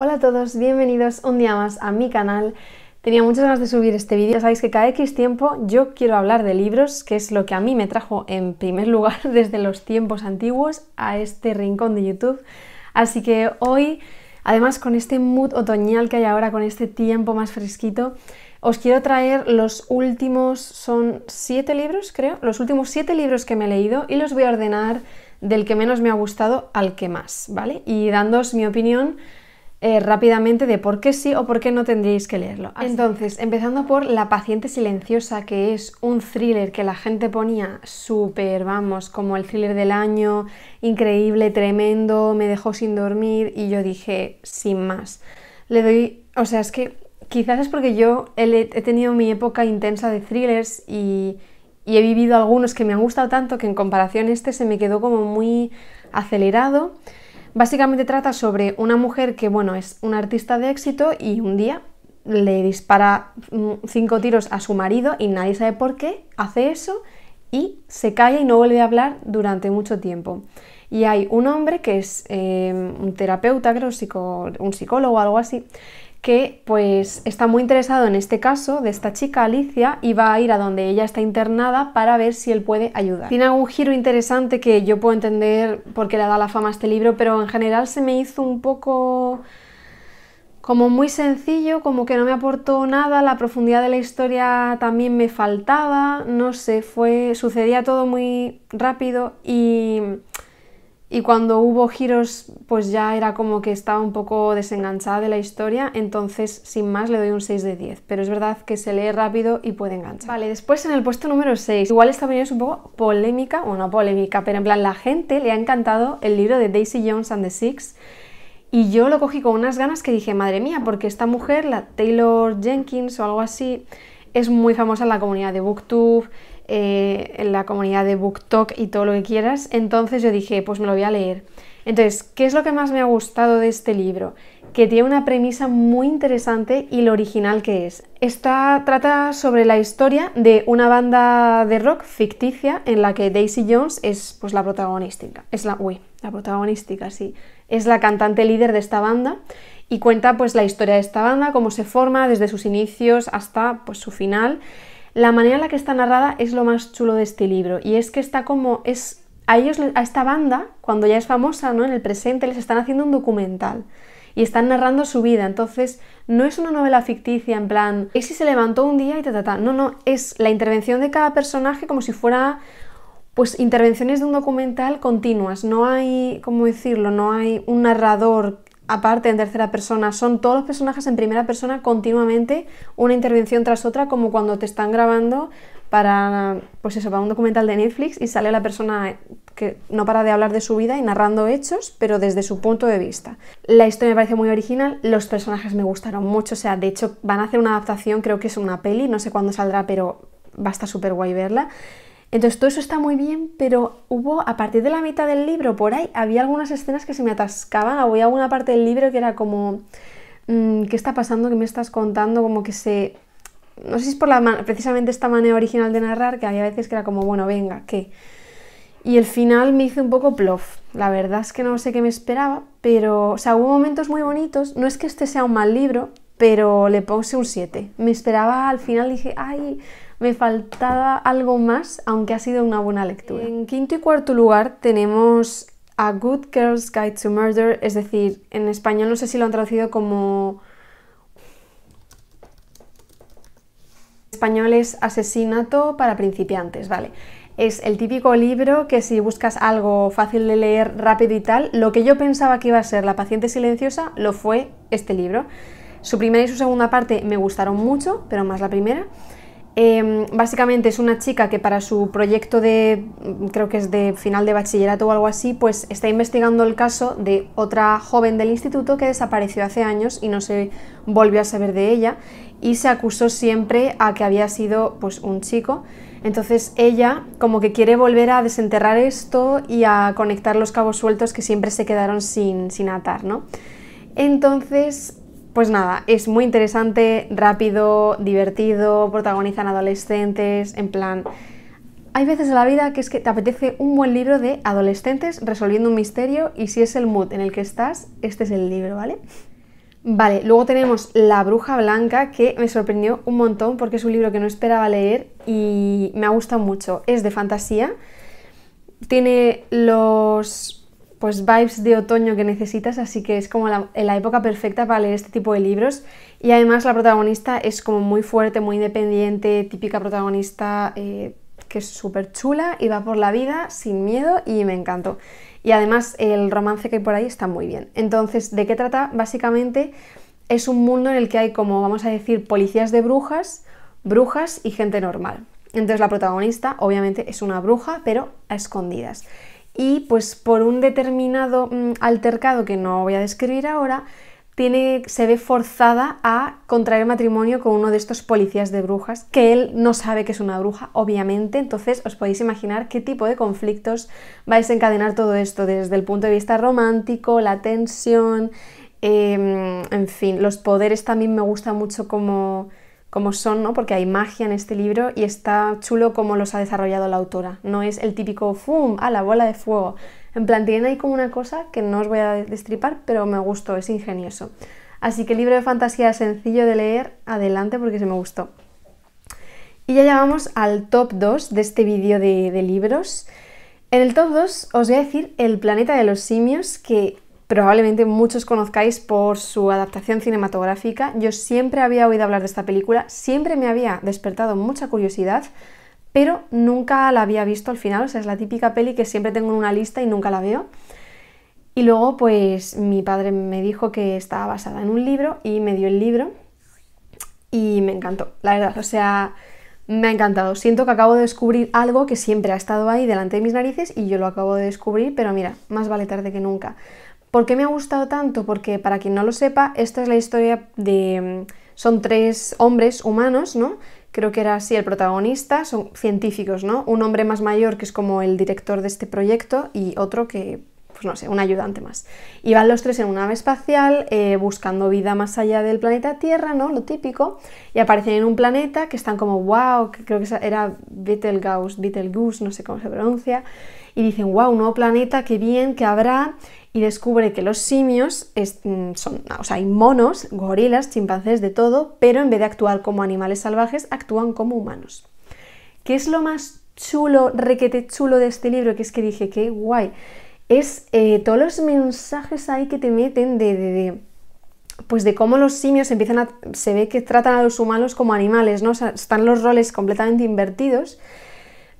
Hola a todos, bienvenidos un día más a mi canal. Tenía muchas ganas de subir este vídeo, sabéis que cada X tiempo yo quiero hablar de libros, que es lo que a mí me trajo en primer lugar desde los tiempos antiguos a este rincón de YouTube. Así que hoy, además con este mood otoñal que hay ahora, con este tiempo más fresquito, os quiero traer los últimos, son siete libros creo, los últimos siete libros que me he leído y los voy a ordenar del que menos me ha gustado al que más, ¿vale? Y dándos mi opinión eh, rápidamente de por qué sí o por qué no tendríais que leerlo. Entonces, empezando por La paciente silenciosa, que es un thriller que la gente ponía súper, vamos, como el thriller del año, increíble, tremendo, me dejó sin dormir y yo dije, sin más. Le doy, o sea, es que quizás es porque yo he, tenido mi época intensa de thrillers y, y he vivido algunos que me han gustado tanto que en comparación este se me quedó como muy acelerado Básicamente trata sobre una mujer que, bueno, es una artista de éxito y un día le dispara mm, cinco tiros a su marido y nadie sabe por qué, hace eso y se calla y no vuelve a hablar durante mucho tiempo. Y hay un hombre que es eh, un terapeuta, creo, un psicólogo o algo así, que pues está muy interesado en este caso de esta chica Alicia y va a ir a donde ella está internada para ver si él puede ayudar. Tiene algún giro interesante que yo puedo entender porque le da la fama a este libro, pero en general se me hizo un poco como muy sencillo, como que no me aportó nada, la profundidad de la historia también me faltaba, no sé, fue sucedía todo muy rápido y y cuando hubo giros pues ya era como que estaba un poco desenganchada de la historia, entonces sin más le doy un 6 de 10, pero es verdad que se lee rápido y puede enganchar. Vale, después en el puesto número 6, igual esta opinión es un poco polémica, o no polémica, pero en plan la gente le ha encantado el libro de Daisy Jones and the Six y yo lo cogí con unas ganas que dije, madre mía, porque esta mujer, la Taylor Jenkins o algo así, es muy famosa en la comunidad de BookTube, eh, en la comunidad de BookTok y todo lo que quieras. Entonces yo dije, pues me lo voy a leer. Entonces, ¿qué es lo que más me ha gustado de este libro? Que tiene una premisa muy interesante y lo original que es. Esta trata sobre la historia de una banda de rock ficticia en la que Daisy Jones es pues, la protagonística. Es la, uy, la protagonística, sí. Es la cantante líder de esta banda y cuenta pues la historia de esta banda, cómo se forma desde sus inicios hasta pues, su final la manera en la que está narrada es lo más chulo de este libro y es que está como es a ellos a esta banda cuando ya es famosa, ¿no? En el presente les están haciendo un documental y están narrando su vida. Entonces, no es una novela ficticia en plan, es si se levantó un día y ta ta ta. No, no, es la intervención de cada personaje como si fuera pues intervenciones de un documental continuas, no hay, ¿cómo decirlo? No hay un narrador aparte en tercera persona, son todos los personajes en primera persona continuamente, una intervención tras otra, como cuando te están grabando para, pues eso, para un documental de Netflix y sale la persona que no para de hablar de su vida y narrando hechos, pero desde su punto de vista. La historia me parece muy original, los personajes me gustaron mucho, o sea, de hecho van a hacer una adaptación, creo que es una peli, no sé cuándo saldrá, pero va a estar súper guay verla. Entonces todo eso está muy bien, pero hubo a partir de la mitad del libro, por ahí, había algunas escenas que se me atascaban, había alguna parte del libro que era como, mm, ¿qué está pasando? ¿Qué me estás contando? Como que se... No sé si es por la precisamente esta manera original de narrar, que había veces que era como, bueno, venga, ¿qué? Y el final me hizo un poco plof. La verdad es que no sé qué me esperaba, pero, o sea, hubo momentos muy bonitos. No es que este sea un mal libro, pero le puse un 7. Me esperaba al final, dije, ay, me faltaba algo más, aunque ha sido una buena lectura. En quinto y cuarto lugar tenemos A Good Girl's Guide to Murder, es decir, en español no sé si lo han traducido como... En español es Asesinato para principiantes, ¿vale? Es el típico libro que si buscas algo fácil de leer, rápido y tal, lo que yo pensaba que iba a ser La paciente silenciosa, lo fue este libro. Su primera y su segunda parte me gustaron mucho, pero más la primera. Em, básicamente es una chica que para su proyecto de, mm, creo que es de final de bachillerato o algo así, pues está investigando el caso de otra joven del instituto que desapareció hace años y no se volvió a saber de ella y se acusó siempre a que había sido pues un chico. Entonces ella como que quiere volver a desenterrar esto y a conectar los cabos sueltos que siempre se quedaron sin, sin atar, ¿no? Entonces pues nada, es muy interesante, rápido, divertido, protagonizan adolescentes, en plan... Hay veces en la vida que es que te apetece un buen libro de adolescentes resolviendo un misterio y si es el mood en el que estás, este es el libro, ¿vale? Vale, luego tenemos La Bruja Blanca, que me sorprendió un montón porque es un libro que no esperaba leer y me ha gustado mucho. Es de fantasía, tiene los pues vibes de otoño que necesitas, así que es como la, la, época perfecta para leer este tipo de libros. Y además la protagonista es como muy fuerte, muy independiente, típica protagonista eh, que es súper chula y va por la vida sin miedo y me encantó. Y además el romance que hay por ahí está muy bien. Entonces, ¿de qué trata? Básicamente es un mundo en el que hay como, vamos a decir, policías de brujas, brujas y gente normal. Entonces la protagonista obviamente es una bruja, pero a escondidas y pues por un determinado mm, altercado que no voy a describir ahora, tiene, se ve forzada a contraer matrimonio con uno de estos policías de brujas, que él no sabe que es una bruja, obviamente, entonces os podéis imaginar qué tipo de conflictos va a desencadenar todo esto, desde el punto de vista romántico, la tensión, em, en fin, los poderes también me gusta mucho como como son, ¿no? porque hay magia en este libro y está chulo como los ha desarrollado la autora. No es el típico ¡fum! a ah, la bola de fuego. En plan, tienen ahí como una cosa que no os voy a destripar, pero me gustó, es ingenioso. Así que libro de fantasía sencillo de leer, adelante porque se me gustó. Y ya llegamos al top 2 de este vídeo de, de libros. En el top 2 os voy a decir El planeta de los simios, que probablemente muchos conozcáis por su adaptación cinematográfica. Yo siempre había oído hablar de esta película, siempre me había despertado mucha curiosidad, pero nunca la había visto al final. O sea, es la típica peli que siempre tengo en una lista y nunca la veo. Y luego, pues mi padre me dijo que estaba basada en un libro y me dio el libro y me encantó, la verdad. O sea, me ha encantado. Siento que acabo de descubrir algo que siempre ha estado ahí delante de mis narices y yo lo acabo de descubrir, pero mira, más vale tarde que nunca. ¿Por qué me ha gustado tanto? Porque para quien no lo sepa, esta es la historia de... Mm, son tres hombres humanos, ¿no? Creo que era así el protagonista, son científicos, ¿no? Un hombre más mayor que es como el director de este proyecto y otro que, pues no sé, un ayudante más. Y van los tres en una nave espacial eh, buscando vida más allá del planeta Tierra, ¿no? Lo típico. Y aparecen en un planeta que están como, wow, que creo que era Betelgeuse, Betelgeuse, no sé cómo se pronuncia y dicen, wow, nuevo planeta, qué bien, que habrá, y descubre que los simios mm, son, o sea, hay monos, gorilas, chimpancés, de todo, pero en vez de actuar como animales salvajes, actúan como humanos. ¿Qué es lo más chulo, requete chulo de este libro? Que es que dije, qué guay. Es eh, todos los mensajes ahí que te meten de, pues de cómo los simios empiezan a, se ve que tratan a los humanos como animales, ¿no? O sea, están los roles completamente invertidos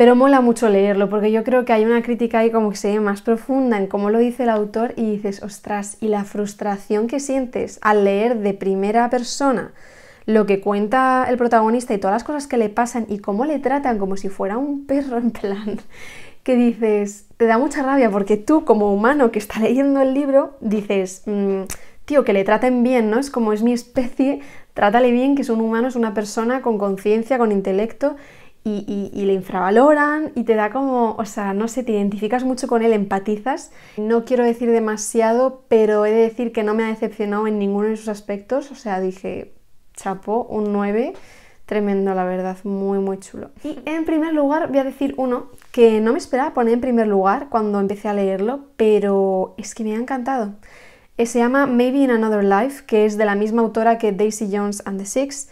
pero mola mucho leerlo porque yo creo que hay una crítica ahí como que se ve más profunda en cómo lo dice el autor y dices, ostras, y la frustración que sientes al leer de primera persona lo que cuenta el protagonista y todas las cosas que le pasan y cómo le tratan como si fuera un perro en plan, que dices, te da mucha rabia porque tú como humano que está leyendo el libro dices, mm, tío, que le traten bien, ¿no? Es como es mi especie, trátale bien, que es un humano, es una persona con conciencia, con intelecto y, le infravaloran y te da como, o sea, no sé, te identificas mucho con él, empatizas. No quiero decir demasiado, pero he de decir que no me ha decepcionado en ninguno de sus aspectos. O sea, dije, chapo, un 9. Tremendo, la verdad, muy, muy chulo. Y en primer lugar voy a decir uno que no me esperaba poner en primer lugar cuando empecé a leerlo, pero es que me ha encantado. Eh, se llama Maybe in Another Life, que es de la misma autora que Daisy Jones and the Six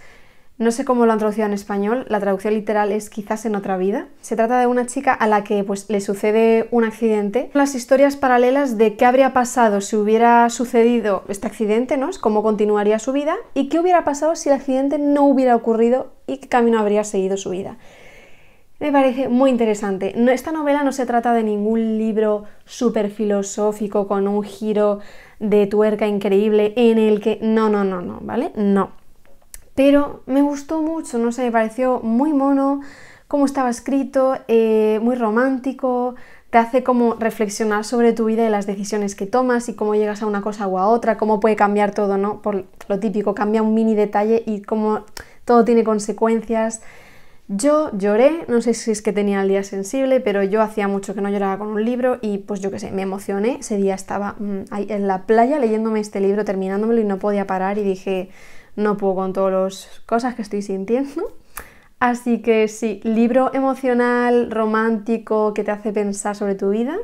no sé cómo lo han traducido en español, la traducción literal es quizás en otra vida. Se trata de una chica a la que pues, le sucede un accidente. Las historias paralelas de qué habría pasado si hubiera sucedido este accidente, ¿no? cómo continuaría su vida y qué hubiera pasado si el accidente no hubiera ocurrido y qué camino habría seguido su vida. Me parece muy interesante. esta novela no se trata de ningún libro súper filosófico con un giro de tuerca increíble en el que... No, no, no, no, ¿vale? No pero me gustó mucho, no sé, me pareció muy mono cómo estaba escrito, eh, muy romántico, te hace como reflexionar sobre tu vida y las decisiones que tomas y cómo llegas a una cosa o a otra, cómo puede cambiar todo, ¿no? Por lo típico, cambia un mini detalle y cómo todo tiene consecuencias. Yo lloré, no sé si es que tenía el día sensible, pero yo hacía mucho que no lloraba con un libro y pues yo qué sé, me emocioné. Ese día estaba mm, en la playa leyéndome este libro, terminándomelo y no podía parar y dije, no puedo con todas las cosas que estoy sintiendo. Así que sí, libro emocional, romántico, que te hace pensar sobre tu vida.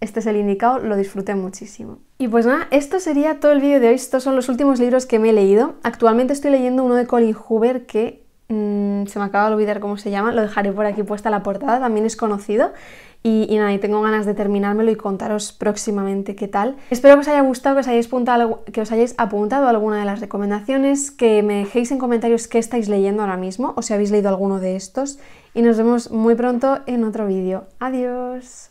Este es el indicado, lo disfruté muchísimo. Y pues nada, esto sería todo el vídeo de hoy. Estos son los últimos libros que me he leído. Actualmente estoy leyendo uno de Colin Hoover que mm, se me acaba de olvidar cómo se llama, lo dejaré por aquí puesta la portada, también es conocido. Y, nada, y tengo ganas de terminármelo y contaros próximamente qué tal. Espero que os haya gustado, que os hayáis, apuntado, que os hayáis apuntado alguna de las recomendaciones, que me dejéis en comentarios qué estáis leyendo ahora mismo o si habéis leído alguno de estos. Y nos vemos muy pronto en otro vídeo. Adiós.